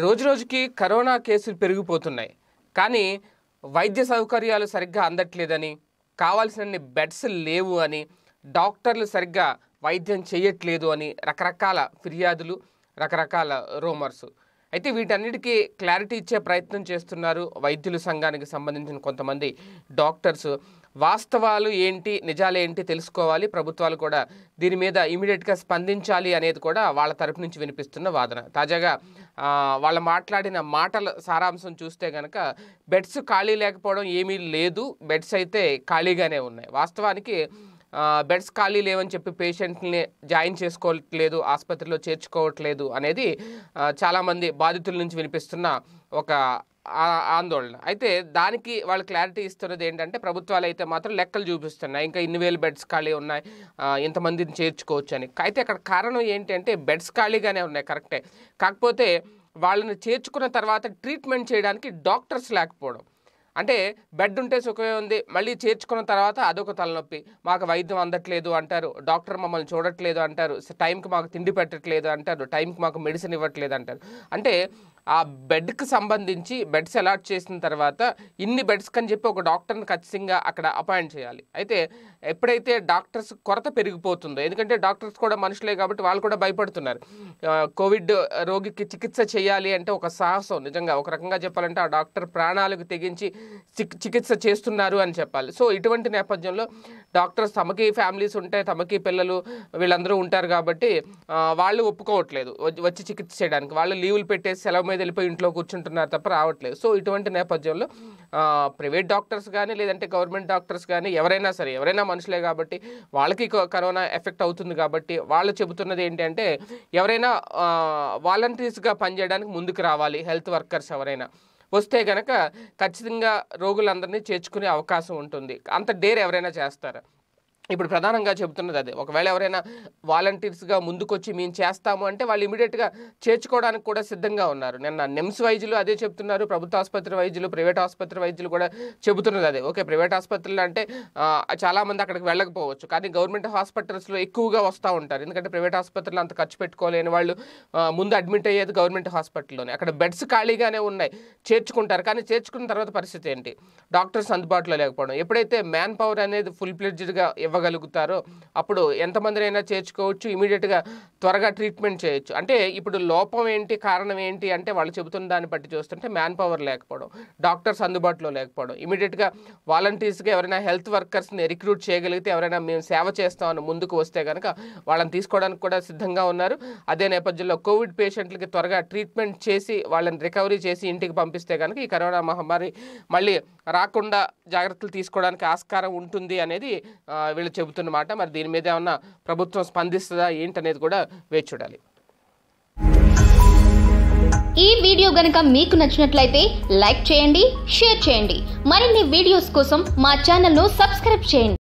రోజురోజుకి కరోనా కేసులు పెరిగిపోతున్నాయి కానీ వైద్య సౌకర్యాలు సరిగ్గా అందట్లేదని కావాల్సినన్ని బెడ్స్ లేవు అని డాక్టర్లు సరిగ్గా వైద్యం చేయట్లేదు అని రకరకాల ఫిర్యాదులు రకరకాల రూమర్స్ అయితే వీటన్నిటికీ క్లారిటీ ఇచ్చే ప్రయత్నం చేస్తున్నారు వైద్యుల సంఘానికి సంబంధించిన కొంతమంది డాక్టర్స్ వాస్తవాలు ఏంటి నిజాలు ఏంటి తెలుసుకోవాలి ప్రభుత్వాలు కూడా దీని మీద ఇమీడియట్గా స్పందించాలి అనేది కూడా వాళ్ళ తరపు నుంచి వినిపిస్తున్న వాదన తాజాగా వాళ్ళు మాట్లాడిన మాటల సారాంశం చూస్తే కనుక బెడ్స్ ఖాళీ లేకపోవడం ఏమీ లేదు బెడ్స్ అయితే ఖాళీగానే ఉన్నాయి వాస్తవానికి బెడ్స్ ఖాళీ లేవని చెప్పి పేషెంట్ని జాయిన్ చేసుకోవట్లేదు ఆసుపత్రిలో చేర్చుకోవట్లేదు అనేది చాలామంది బాధితుల నుంచి వినిపిస్తున్న ఒక ఆందోళన అయితే దానికి వాళ్ళు క్లారిటీ ఇస్తున్నది ఏంటంటే ప్రభుత్వాలు అయితే మాత్రం లెక్కలు చూపిస్తున్నాయి ఇంకా ఇన్ని వేలు బెడ్స్ ఖాళీ ఉన్నాయి ఇంతమందిని చేర్చుకోవచ్చు అని అయితే అక్కడ కారణం ఏంటంటే బెడ్స్ ఖాళీగానే ఉన్నాయి కరెక్టే కాకపోతే వాళ్ళని చేర్చుకున్న తర్వాత ట్రీట్మెంట్ చేయడానికి డాక్టర్స్ లేకపోవడం అంటే బెడ్ ఉంటే సుఖమే ఉంది మళ్ళీ చేర్చుకున్న తర్వాత అదొక తలనొప్పి మాకు వైద్యం అందట్లేదు అంటారు డాక్టర్ మమ్మల్ని చూడట్లేదు అంటారు టైంకి మాకు తిండి పెట్టట్లేదు అంటారు టైంకి మాకు మెడిసిన్ ఇవ్వట్లేదు అంటారు అంటే ఆ బెడ్కి సంబంధించి బెడ్స్ అలాట్ చేసిన తర్వాత ఇన్ని బెడ్స్ అని చెప్పి ఒక డాక్టర్ని ఖచ్చితంగా అక్కడ అపాయింట్ చేయాలి అయితే ఎప్పుడైతే డాక్టర్స్ కొరత పెరిగిపోతుందో ఎందుకంటే డాక్టర్స్ కూడా మనుషులే కాబట్టి వాళ్ళు కూడా భయపడుతున్నారు కోవిడ్ రోగికి చికిత్స చేయాలి అంటే ఒక సాహసం నిజంగా ఒక రకంగా చెప్పాలంటే ఆ డాక్టర్ ప్రాణాలకు తెగించి చికిత్స చేస్తున్నారు అని చెప్పాలి సో ఇటువంటి నేపథ్యంలో డాక్టర్స్ తమకి ఫ్యామిలీస్ ఉంటాయి తమకి పిల్లలు వీళ్ళందరూ ఉంటారు కాబట్టి వాళ్ళు ఒప్పుకోవట్లేదు వచ్చి చికిత్స చేయడానికి వాళ్ళు లీవులు పెట్టేసి సెలవు మీద వెళ్ళిపోయి ఇంట్లో కూర్చుంటున్నారు తప్ప రావట్లేదు సో ఇటువంటి నేపథ్యంలో ప్రైవేట్ డాక్టర్స్ కానీ లేదంటే గవర్నమెంట్ డాక్టర్స్ కానీ ఎవరైనా సరే ఎవరైనా మనుషులే కాబట్టి వాళ్ళకి కరోనా ఎఫెక్ట్ అవుతుంది కాబట్టి వాళ్ళు చెబుతున్నది ఏంటంటే ఎవరైనా వాలంటీర్స్గా పనిచేయడానికి ముందుకు రావాలి హెల్త్ వర్కర్స్ ఎవరైనా వస్తే గనక ఖచ్చితంగా రోగులందరినీ చేర్చుకునే అవకాశం ఉంటుంది అంత డేర్ ఎవరైనా చేస్తారా ఇప్పుడు ప్రధానంగా చెబుతున్నది అదే ఒకవేళ ఎవరైనా వాలంటీర్స్గా ముందుకొచ్చి మేము చేస్తాము అంటే వాళ్ళు ఇమీడియట్గా చేర్చుకోవడానికి కూడా సిద్ధంగా ఉన్నారు నిన్న నిమ్స్ వైద్యులు అదే చెప్తున్నారు ప్రభుత్వ ఆసుపత్రి వైద్యులు ప్రైవేట్ ఆసుపత్రి వైద్యులు కూడా చెబుతున్నది అదే ఓకే ప్రైవేట్ ఆసుపత్రులు అంటే చాలామంది అక్కడికి వెళ్ళకపోవచ్చు కానీ గవర్నమెంట్ హాస్పిటల్స్లో ఎక్కువగా వస్తూ ఉంటారు ఎందుకంటే ప్రైవేట్ ఆసుపత్రులు అంత ఖర్చు పెట్టుకోలేని వాళ్ళు ముందు అడ్మిట్ అయ్యేది గవర్నమెంట్ హాస్పిటల్లోనే అక్కడ బెడ్స్ ఖాళీగానే ఉన్నాయి చేర్చుకుంటారు కానీ చేర్చుకున్న తర్వాత పరిస్థితి ఏంటి డాక్టర్స్ అందుబాటులో లేకపోవడం ఎప్పుడైతే మ్యాన్ పవర్ అనేది ఫుల్ ప్లెడ్జ్డ్గా ఇవ్వ చేర్చుకోగలుగుతారో అప్పుడు ఎంతమందినైనా చేర్చుకోవచ్చు ఇమీడియట్గా త్వరగా ట్రీట్మెంట్ చేయొచ్చు అంటే ఇప్పుడు లోపం ఏంటి కారణం ఏంటి అంటే వాళ్ళు చెబుతున్న దాన్ని బట్టి చూస్తుంటే మ్యాన్ పవర్ లేకపోవడం డాక్టర్స్ అందుబాటులో లేకపోవడం ఇమీడియట్గా వాలంటీర్స్గా ఎవరైనా హెల్త్ వర్కర్స్ని రిక్రూట్ చేయగలిగితే ఎవరైనా మేము సేవ చేస్తామని ముందుకు వస్తే కనుక వాళ్ళని తీసుకోవడానికి కూడా సిద్ధంగా ఉన్నారు అదే నేపథ్యంలో కోవిడ్ పేషెంట్లకి త్వరగా ట్రీట్మెంట్ చేసి వాళ్ళని రికవరీ చేసి ఇంటికి పంపిస్తే కనుక ఈ కరోనా మహమ్మారి మళ్ళీ రాకుండా జాగ్రత్తలు తీసుకోవడానికి ఆస్కారం ఉంటుంది అనేది వీళ్ళు చెబుతున్నమాట మరి దీని మీద ఏమన్నా ప్రభుత్వం స్పందిస్తుందా ఏంటనేది కూడా వేచి చూడాలి ఈ వీడియో గనక మీకు నచ్చినట్లయితే లైక్ చేయండి షేర్ చేయండి మరిన్ని వీడియోస్ కోసం మా ఛానల్ ను సబ్స్క్రైబ్ చేయండి